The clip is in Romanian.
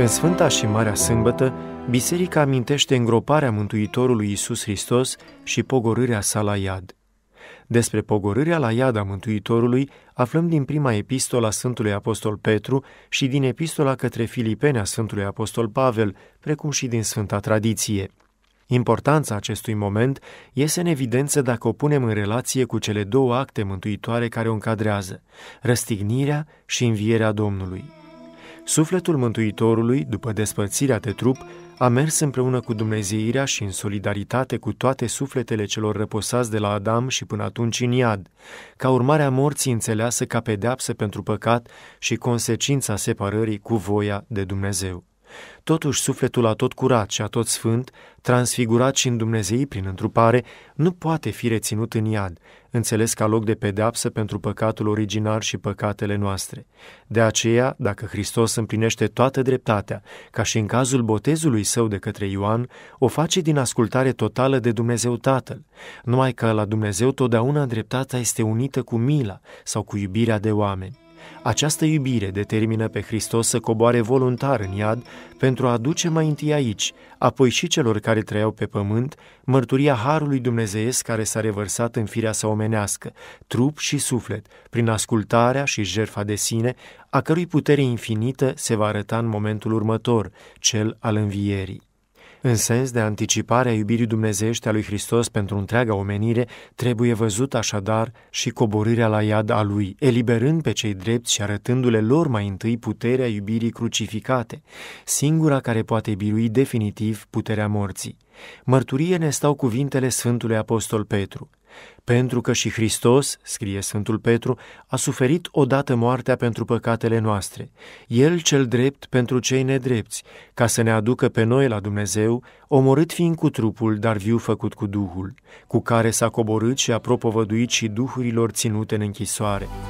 În Sfânta și Marea Sâmbătă, biserica amintește îngroparea Mântuitorului Isus Hristos și pogorârea sa la iad. Despre pogorârea la iad a Mântuitorului aflăm din prima epistola Sfântului Apostol Petru și din epistola către Filipenea a Sfântului Apostol Pavel, precum și din Sfânta Tradiție. Importanța acestui moment iese în evidență dacă o punem în relație cu cele două acte mântuitoare care o încadrează, răstignirea și învierea Domnului. Sufletul Mântuitorului, după despărțirea de trup, a mers împreună cu Dumnezeirea și în solidaritate cu toate sufletele celor răposați de la Adam și până atunci în iad, ca urmare a morții înțeleasă ca pedeapsă pentru păcat și consecința separării cu voia de Dumnezeu. Totuși, sufletul tot curat și a tot sfânt, transfigurat și Dumnezei prin întrupare, nu poate fi reținut în iad, înțeles ca loc de pedeapsă pentru păcatul originar și păcatele noastre. De aceea, dacă Hristos împlinește toată dreptatea, ca și în cazul botezului său de către Ioan, o face din ascultare totală de Dumnezeu Tatăl, numai că la Dumnezeu totdeauna dreptatea este unită cu mila sau cu iubirea de oameni. Această iubire determină pe Hristos să coboare voluntar în iad pentru a aduce mai întâi aici, apoi și celor care trăiau pe pământ, mărturia Harului Dumnezeiesc care s-a revărsat în firea sa omenească, trup și suflet, prin ascultarea și jerfa de sine, a cărui putere infinită se va arăta în momentul următor, cel al învierii. În sens de anticipare a iubirii dumnezeiești a lui Hristos pentru întreaga omenire, trebuie văzut așadar și coborârea la iad a lui, eliberând pe cei drepți și arătându-le lor mai întâi puterea iubirii crucificate, singura care poate birui definitiv puterea morții. Mărturie ne stau cuvintele Sfântului Apostol Petru. Pentru că și Hristos, scrie Sfântul Petru, a suferit odată moartea pentru păcatele noastre, El cel drept pentru cei nedrepți, ca să ne aducă pe noi la Dumnezeu, omorât fiind cu trupul, dar viu făcut cu Duhul, cu care s-a coborât și a propovăduit și duhurilor ținute în închisoare.